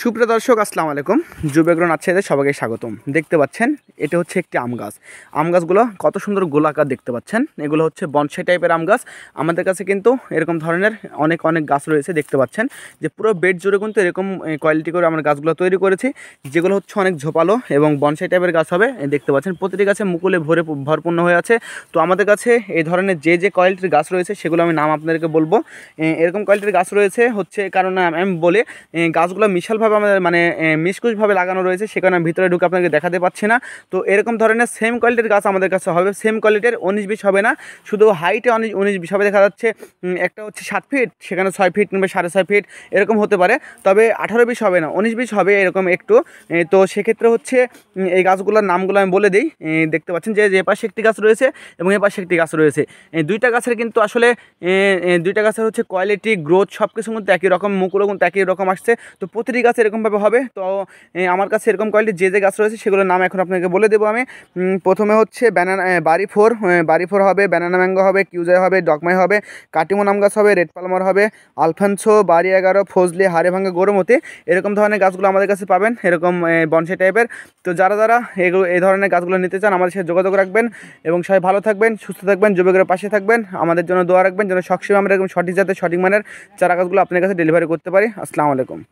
সুপ্রিয় দর্শক আসসালামু আলাইকুম যুবেগ্রন এদের সবাইকে স্বাগতম দেখতে পাচ্ছেন এটা হচ্ছে একটি আম গাছ আম গাছগুলো কত সুন্দর গোলাকার দেখতে পাচ্ছেন এগুলো হচ্ছে বনসাই টাইপের আম গাছ আমাদের কাছে কিন্তু এরকম ধরনের অনেক অনেক গাছ রয়েছে দেখতে পাচ্ছেন যে পুরো বেড জুড়ে কিন্তু এরকম কোয়ালিটি করে আমরা গাছগুলো তৈরি করেছি যেগুলো হচ্ছে অনেক ঝোপালো এবং বনসাই টাইপের গাছ হবে দেখতে পাচ্ছেন প্রতিটি গাছে মুকুলে ভরে ভরপূর্ণ হয়ে আছে তো আমাদের কাছে এই ধরনের যে যে কোয়ালিটির গাছ রয়েছে সেগুলো আমি নাম আপনাদেরকে বলবো এরকম কোয়ালিটির গাছ রয়েছে হচ্ছে কারণ আমি বলে গাছগুলো মিশাল সুন্দরভাবে আমাদের মানে মিসকুচভাবে লাগানো রয়েছে সেখানে ভিতরে ঢুকে আপনাকে দেখাতে পাচ্ছি না তো এরকম ধরনের সেম কোয়ালিটির গাছ আমাদের কাছে হবে সেম কোয়ালিটির উনিশ বিশ হবে না শুধু হাইটে উনিশ উনিশ বিশ হবে দেখা যাচ্ছে একটা হচ্ছে সাত ফিট সেখানে ছয় ফিট কিংবা সাড়ে ছয় ফিট এরকম হতে পারে তবে আঠারো বিশ হবে না উনিশ বিশ হবে এরকম একটু তো সেক্ষেত্রে হচ্ছে এই গাছগুলোর নামগুলো আমি বলে দিই দেখতে পাচ্ছেন যে যে পাশে একটি গাছ রয়েছে এবং এ পাশে একটি গাছ রয়েছে দুইটা গাছের কিন্তু আসলে দুইটা গাছের হচ্ছে কোয়ালিটি গ্রোথ সব কিছু কিন্তু একই রকম মুকুলও কিন্তু একই রকম আসছে তো প্রতিটি গাছ গাছ এরকমভাবে হবে তো আমার কাছে এরকম কোয়ালিটির যে যে গাছ রয়েছে সেগুলোর নাম এখন আপনাকে বলে দেবো আমি প্রথমে হচ্ছে ব্যানানা বাড়ি ফোর বাড়ি ফোর হবে ব্যানানা ম্যাঙ্গো হবে কিউজাই হবে ডকমাই হবে কাটিমো নাম গাছ হবে রেড পালমার হবে আলফানসো বাড়ি এগারো ফজলি হাড়ে ভাঙ্গা গরমতে এরকম ধরনের গাছগুলো আমাদের কাছে পাবেন এরকম বনসাই টাইপের তো যারা যারা এগুলো এই ধরনের গাছগুলো নিতে চান আমাদের সাথে যোগাযোগ রাখবেন এবং সবাই ভালো থাকবেন সুস্থ থাকবেন যুবকের পাশে থাকবেন আমাদের জন্য দোয়া রাখবেন যেন সবসময় আমরা এরকম সঠিক জাতের সঠিক মানের চারা গাছগুলো আপনার কাছে ডেলিভারি করতে পারি আসসালামু আলাইকুম